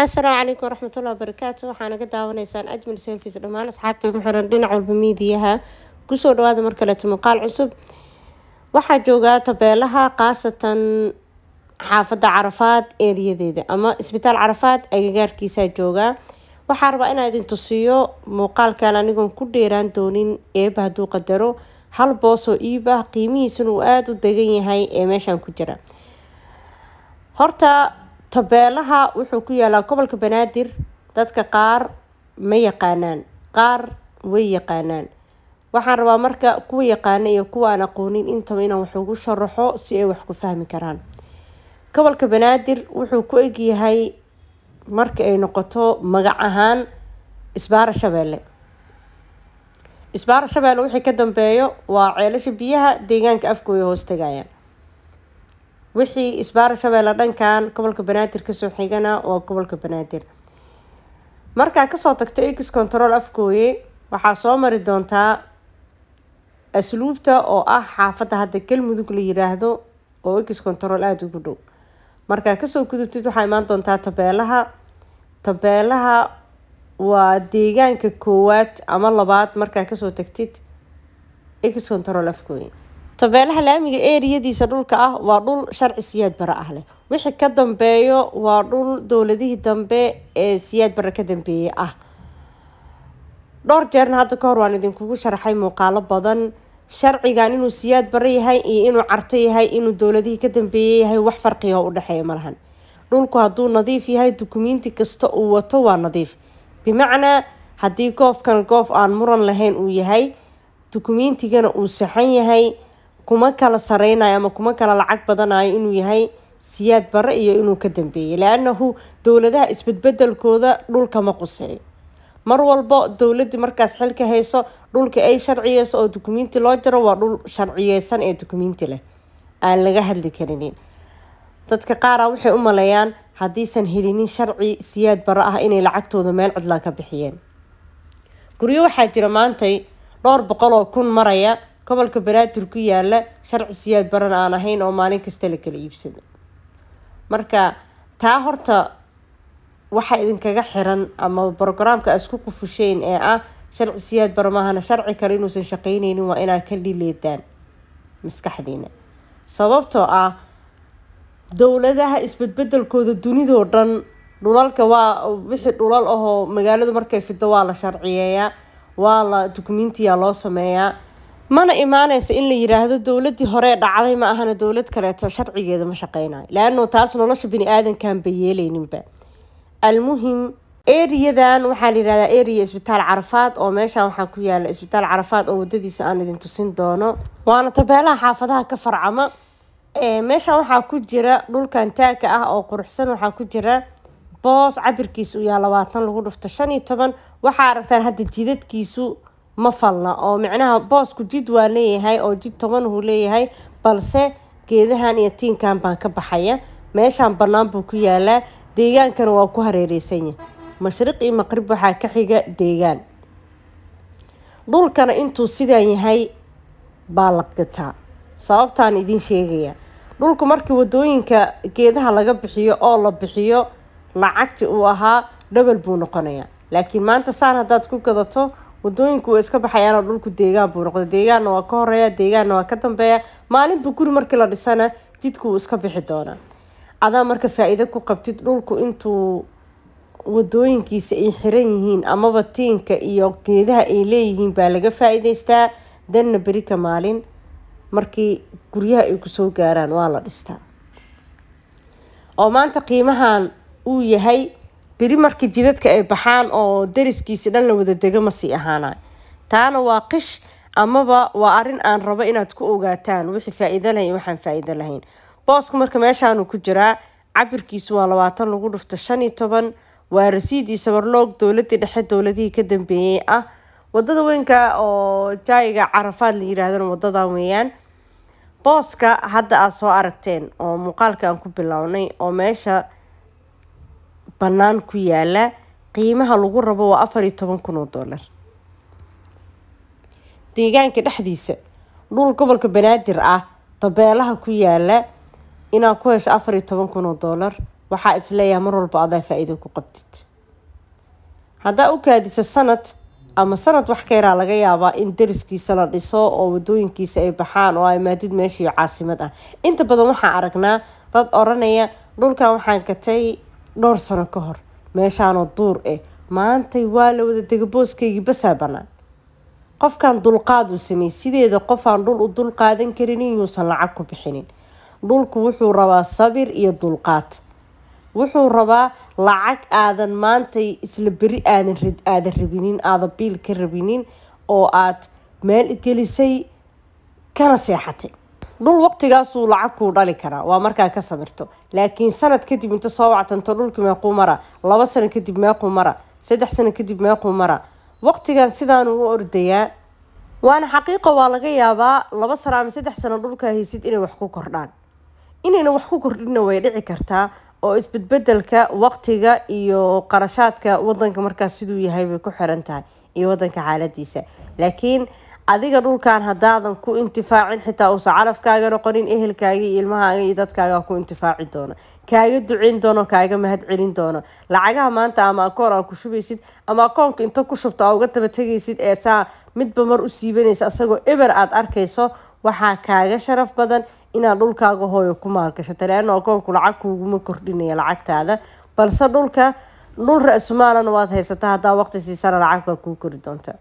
asalaamu calaykum waraxmatullahi wabarakaatu waxaa naga daawanaysaan ajmal selfis dhammaan asxaabta igu xiran dhinac walba miidiyaha kusoo dhawaada mar kaleeto muuqaal cusub waxaa joogaa tabeelaha khaasatan xaafadda carafaad eeriyadeeda ama isbitaal carafaad agagaarkiisaa joogaa waxaa rabaa inaa idin tusiyo muuqaalkan anigoon ku dheeraan doonin eeba hadduu qadaro hal boosoo iib ah qiimihiisuna uu aada u degan yahay ee meeshaan ku jira horta tabeelaha wuxuu ku yaalaa gobolka banaadir dadka qaar ma yaqaanaan qaar way yaqaanaan waxaan rabaa marka kuwa yaqaana iyo kuwa aan aqoonin intaba inaan wax ugu sharaxo si ay wax ku fahmi karaan gobolka banaadir wuxuu ku egyahay marka ay noqoto magac ahaan isbaara shabeelle isbaara shabeelle wixii ka dambeeyo waa ceelasha biyaha deegaanka afkooya hoos wixii isbaar shabeelle dhankan gobolka banaadir kasoo xigana waa gobolka banaadir markaa kasoo tagta x control afgooye waxaa soo mari doontaa asluubta oo ah xaafadda hadda galmudug la yiraahdo oo x control aada ugu dhow markaa kasoo gudubtid waxaa imaan doontaa tabeelaha tabeelaha waa deegaanka koowaad ama labaad markaa kasoo tagtid x control afgooye tabeelaha laamiga eeriyadiisa dhulka ah waa dhul sharci siyaad bara ah leh wixii ka dambeeyo waa dhul dowladihii dambe ee siyaad bara ka dambeeyey ah dhowr jeerna hadda ka hor waan idinkugu sharaxay muuqaalo badan sharcigan inuu siyaad bara yahay iyo inuu carto yahay inuu dowladihii ka dambeeyey yahay wax farqiga u dhexeeya ma dhulku hadduu nadiif yahay dukumiinti kasta uu wato waa nadiif bimacnaa haddii goofkan goof aan muran lahayn uu yahay dukumiintigana uu saxan yahay kuma kala saraynayo ama kuma kala lacag badanayo inuu yahay siyaad bare iyo inuu ka dambeeyey le dowladaha isbadbedelkooda dhulka ma quseeyo mar walbo dowladdii markaas xilka hayso dhulka ay sharciyeyso oo dokumenti loo jaro waa dhul sharciyeysan ee dukumiinti leh aan laga hadli karinin dadka qaara ah waxay u maleeyaan haddiisan helinin sharci siyaad bare ah inay lacagtooda meel cidlaa ka bixiyeen guryo waxaa jira maantay dhowr boqol oo kun maraya gobolka banaadir ku yaala sharci siyaad baran aan ahayn oo maalin kasta la kala iibsado marka taa horta waxaa idinkaga xiran ama brogaraamka aad isku kufusheen ee ah sharci siyaad baran maahana sharci kale inuusan shaqeyneynin waa inaad ka dhileedaan maskaxdiina sababtoo ah dowladaha isbedbedelkooda dunidoo dhan dhulalka waa wixii dhulal ahoo magaaladu markay fido waa la sharciyeeyaa waa la dukumentiyaa loo sameeyaa mana imaanaysa in la yidhaahdo dowladii hore dhacday ma ahana dowlad kaleeto sharcigeeda ma shaqeynayo laanu taas nolosha bini-aadankan ba yeeleyninba almuhim eriyadan waxaa la yidhahdaa eriya isbitaal carafaad oo meeshan waxaa ku yaala isbitaal carafaad oo wadadiisa aan idin tusin doono waana tabeelaha xaafadaha ka farcama meeshan waxaa ku jira dhulkan taagka ah oo quruxsan waxaa ku jira boos cabirkiisu yaa labaatan lagu dhufta shan iyo toban waxaa aragtaan hadda jidadkiisu ma falna oo micnaha boosku jid waa leeyahay oo jid toban huu leeyahay balse geedahan iyo tiinkan baan ka baxaya meeshaan bannaan buu ku yaalaa deegaankana waa ku hareereysanya mashriq iyo maqrib waxaa ka xiga deegaan dhulkana intuu sidaan yahay baa la gataa sababtaan idin sheegaya dhulku markii wadooyinka geedaha laga bixiyo oo la bixiyo lacagti uu ahaa dhabal buu noqonayaa laakiin maanta saan haddaad ku gadato wadooyinku way iska baxayaanoo dhulku deegaan buu noqday deegaanna waa ka horeeya deegaanna waa ka dambeeya maalinba guri markii la dhisana jidku wuu iska bixi doonaa adaa marka faa-iido ku qabtid dhulku intuu wadooyinkiisa ay xiran yihiin amaba tiinka iyo geedaha ay leeyihiin baa laga faa-iideystaa danna beri ka maalin markii guryaha ay kusoo gaaraan waa la dhistaa oo maanta qiimahan uu yahay beri markii jidadka ay baxaan oo dariskiisi dhan la wada dego ma sii ahaanayo taana waa qish amaba waa arin aan rabo inaad ku ogaataan wixii faa-iido leh iyo waxaan faa lahayn boosku marka meeshaanu ku jiraa cabirkiisu waa labaatan lagu dhufta shan iyo toban waa rasiidii sabarloog dowladii dhexe dowladihii ka dambeeyey ah wadada weynka oo jaayiga carafaad la yiraahdana wadadan weeyaan booska hadda aada soo aragteen oo muuqaalka aan ku bilownay oo meesha banaan ku yaala qiimaha lagu rabo waa afar toban kun oo doolar deegaanka dhexdiisa dhul gobolka banaadir ah dabeelaha ku yaala inaad ku hesho afar iyo toban kun oo doolar waxaa isleeyahay mar walba adaa faa-iido ku qabtid haddaa u kaadisa sanad ama sanad wax ka yaraa laga yaabaa in dariskiisa la dhiso oo wadooyinkiisa ay baxaan oo ay maadid meeshii caasimad ah inta badan waxaan aragnaa dad oranaya dhulkan waxaan katay dhowr sano ka hor meeshaanoo duur eh maantay waa la wada dega booskaygii basaa bannaan qofkan dulqaad uu sameeyey sideeda qofaan dhul u dulqaadan karin inyuusan lacag ku bixinin dhulku wuxuu rabaa sabir iyo dulqaad wuxuu rabaa lacag aadan maantay isla beri aadan rabinin aadan biil ka rabinin oo aad meel gelisay kana seexatay dhul waqtigaasuu lacag kuu dhali karaa waa markaa ka samirto laakiin sanad kadib inta soo wactanto dhulkii meequu mara laba sano kadib meequu mara saddex sano kadib meequu mara waqtigan sidaanu u ordayaa waana xaqiiqa waa laga yaabaa laba sana ama saddex sano dhulkaa haysid inay wax ku kordhaan inayna wax ku kordhinna way dhici kartaa oo isbedbedelka waqtiga iyo qarashaadka wadanka markaas siduu yahay bay ku xiran tahay iyo wadanka xaaladiisa laakiin adiga dhulkan hadaadan ku intifaacin xitaa uusan calafkaaga noqonin ehelkaaga iyo ilmahaaga iyo dadkaaga ku intifaaci doono kaaga duceyn doono kaaga mahad celin doono lacagaha maanta ama akoon aa ku shubaysid ama akoonka inta ku shubto aa uga daba tegaysid ee saa midba mar u siibanaysa asagoo eber aada arkayso waxaa kaaga sharaf badan inaad dhulkaaga hooyo ku maalgashato leano akoonku lacag kuuguma kordhinaya lacagtaada balse dhulka dhul ra-sumaalana waad haysata haddaa waqti siisana lacag baa kuu kori doonta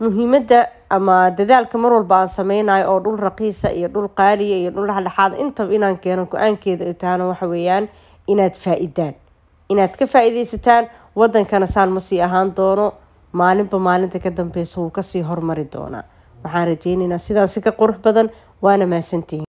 muhiimadda ama dadaalka mar walba aan sameynayo oo dhul raqiisa iyo dhul qaaliya iyo dhul dhexdhexaada intaba inaan keeno go-aankeeda ay tahana waxa weeyaan inaad faa-idaan inaad ka faa-idaysataan waddankana saal ma sii ahaan doono maalinba maalinta ka dambeysa wuu kasii hormari doonaa waxaan rajeyneynaa sidaasi ka qurux badan waana mahadsantihiin